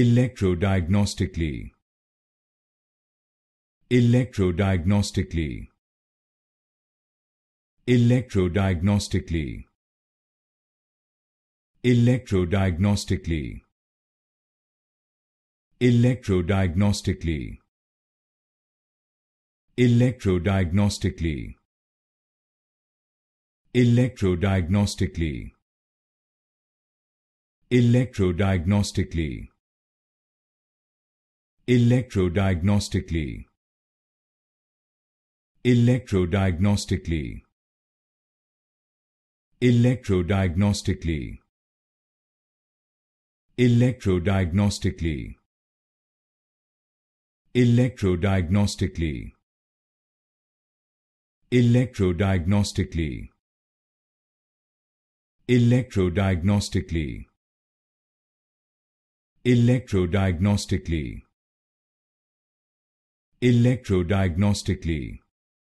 electrodiagnostically electrodiagnostically electrodiagnostically electrodiagnostically electrodiagnostically electrodiagnostically electrodiagnostically electrodiagnostically electrodiagnostically electrodiagnostically electrodiagnostically electrodiagnostically electrodiagnostically electrodiagnostically electrodiagnostically electrodiagnostically electrodiagnostically